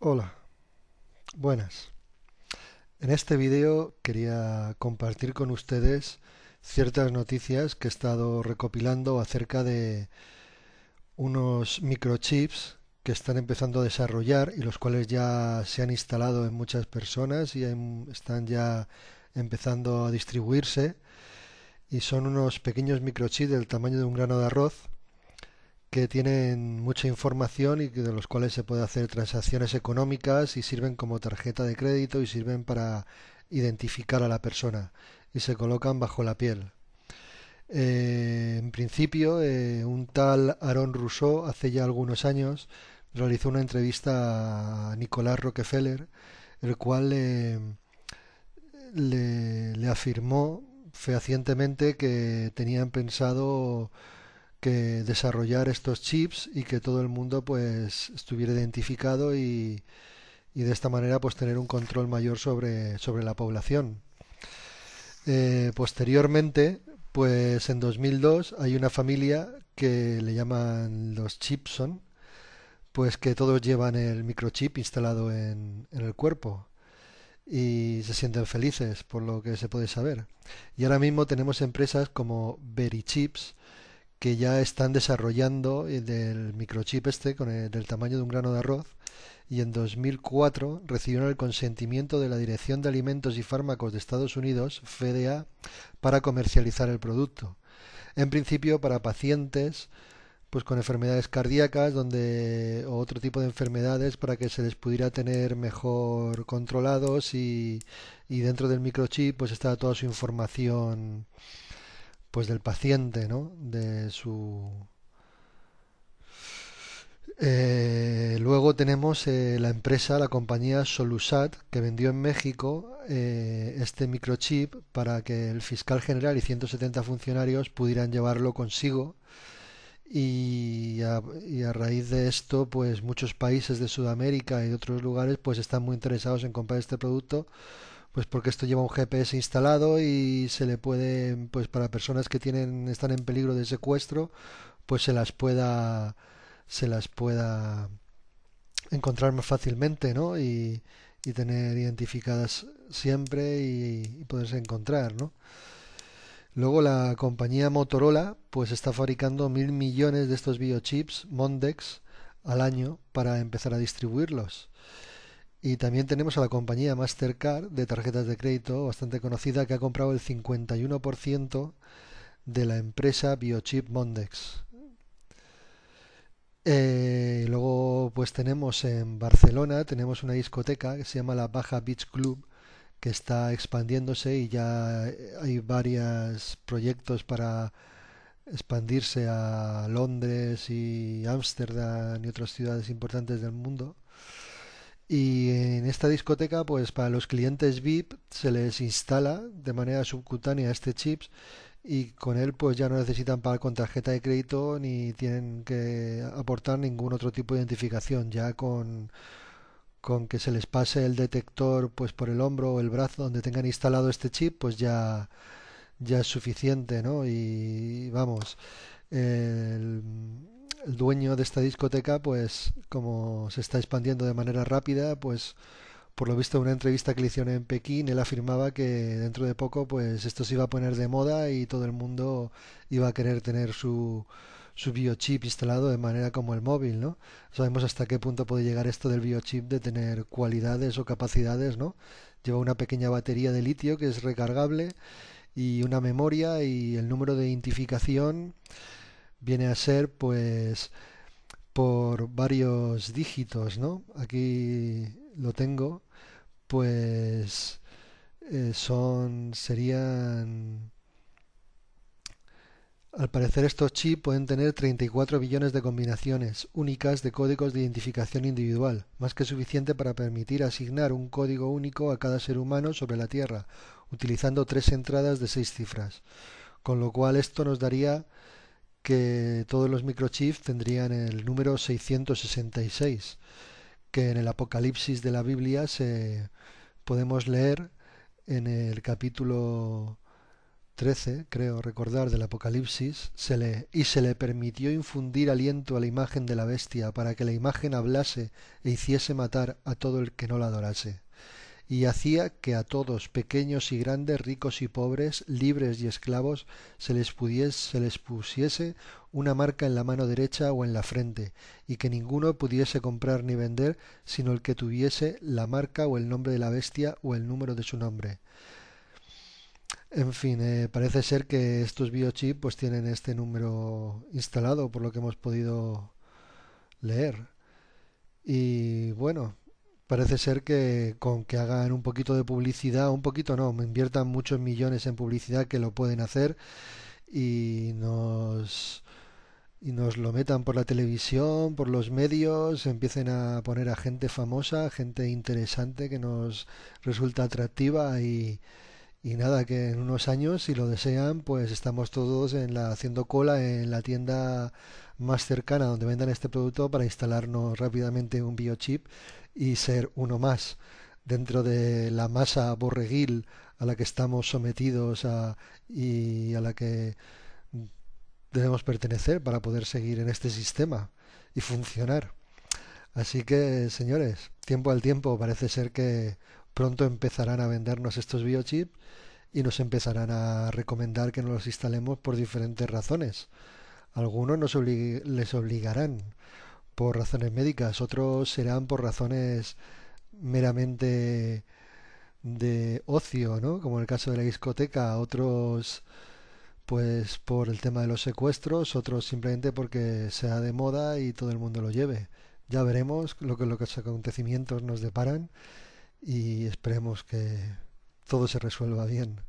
Hola, buenas. En este vídeo quería compartir con ustedes ciertas noticias que he estado recopilando acerca de unos microchips que están empezando a desarrollar y los cuales ya se han instalado en muchas personas y están ya empezando a distribuirse. Y son unos pequeños microchips del tamaño de un grano de arroz que tienen mucha información y de los cuales se puede hacer transacciones económicas y sirven como tarjeta de crédito y sirven para identificar a la persona y se colocan bajo la piel. Eh, en principio, eh, un tal Aaron Rousseau hace ya algunos años realizó una entrevista a Nicolás Rockefeller, el cual le, le afirmó fehacientemente que tenían pensado que desarrollar estos chips y que todo el mundo pues estuviera identificado y, y de esta manera pues tener un control mayor sobre, sobre la población. Eh, posteriormente, pues en 2002 hay una familia que le llaman los Chipson, pues que todos llevan el microchip instalado en, en el cuerpo y se sienten felices por lo que se puede saber. Y ahora mismo tenemos empresas como Verichips, que ya están desarrollando eh, del microchip este con el, del tamaño de un grano de arroz y en 2004 recibieron el consentimiento de la Dirección de Alimentos y Fármacos de Estados Unidos, FDA, para comercializar el producto. En principio para pacientes pues con enfermedades cardíacas donde o otro tipo de enfermedades para que se les pudiera tener mejor controlados y, y dentro del microchip pues está toda su información pues del paciente, ¿no? De su eh, luego tenemos eh, la empresa, la compañía Solusat, que vendió en México eh, este microchip para que el fiscal general y 170 funcionarios pudieran llevarlo consigo. Y a, raíz de esto, pues muchos países de Sudamérica y otros lugares pues están muy interesados en comprar este producto pues porque esto lleva un GPS instalado y se le puede, pues para personas que tienen, están en peligro de secuestro, pues se las pueda, se las pueda encontrar más fácilmente, ¿no? Y, y tener identificadas siempre y, y, poderse encontrar, ¿no? Luego la compañía Motorola pues está fabricando mil millones de estos biochips Mondex al año para empezar a distribuirlos. Y también tenemos a la compañía Mastercard de tarjetas de crédito bastante conocida que ha comprado el 51% de la empresa Biochip Mondex. Eh, luego pues tenemos en Barcelona, tenemos una discoteca que se llama la Baja Beach Club que está expandiéndose y ya eh, hay varios proyectos para expandirse a Londres y Ámsterdam y otras ciudades importantes del mundo. Y en esta discoteca, pues para los clientes VIP se les instala de manera subcutánea este chip y con él pues ya no necesitan pagar con tarjeta de crédito ni tienen que aportar ningún otro tipo de identificación. Ya con, con que se les pase el detector pues por el hombro o el brazo donde tengan instalado este chip, pues ya, ya es suficiente, ¿no? Y vamos. Eh, el dueño de esta discoteca, pues como se está expandiendo de manera rápida, pues por lo visto en una entrevista que le hicieron en Pekín, él afirmaba que dentro de poco pues esto se iba a poner de moda y todo el mundo iba a querer tener su, su biochip instalado de manera como el móvil, ¿no? Sabemos hasta qué punto puede llegar esto del biochip de tener cualidades o capacidades, ¿no? Lleva una pequeña batería de litio que es recargable y una memoria y el número de identificación viene a ser pues por varios dígitos, ¿no? Aquí lo tengo, pues eh, son, serían, al parecer estos chips pueden tener 34 billones de combinaciones únicas de códigos de identificación individual, más que suficiente para permitir asignar un código único a cada ser humano sobre la Tierra, utilizando tres entradas de seis cifras, con lo cual esto nos daría que todos los microchips tendrían el número 666, que en el Apocalipsis de la Biblia se podemos leer en el capítulo 13, creo recordar, del Apocalipsis, se y se le permitió infundir aliento a la imagen de la bestia para que la imagen hablase e hiciese matar a todo el que no la adorase y hacía que a todos, pequeños y grandes, ricos y pobres, libres y esclavos, se les, pudiese, se les pusiese una marca en la mano derecha o en la frente, y que ninguno pudiese comprar ni vender, sino el que tuviese la marca o el nombre de la bestia o el número de su nombre. En fin, eh, parece ser que estos biochips pues tienen este número instalado, por lo que hemos podido leer. Y bueno, parece ser que con que hagan un poquito de publicidad, un poquito no, inviertan muchos millones en publicidad que lo pueden hacer y nos y nos lo metan por la televisión, por los medios, empiecen a poner a gente famosa, gente interesante que nos resulta atractiva y, y nada, que en unos años, si lo desean, pues estamos todos en la, haciendo cola en la tienda más cercana donde vendan este producto para instalarnos rápidamente un biochip y ser uno más dentro de la masa borreguil a la que estamos sometidos a, y a la que debemos pertenecer para poder seguir en este sistema y funcionar. Así que, señores, tiempo al tiempo parece ser que pronto empezarán a vendernos estos biochips y nos empezarán a recomendar que nos los instalemos por diferentes razones. Algunos nos les obligarán por razones médicas, otros serán por razones meramente de ocio, ¿no? Como en el caso de la discoteca, otros pues por el tema de los secuestros, otros simplemente porque sea de moda y todo el mundo lo lleve. Ya veremos lo que los acontecimientos nos deparan y esperemos que todo se resuelva bien.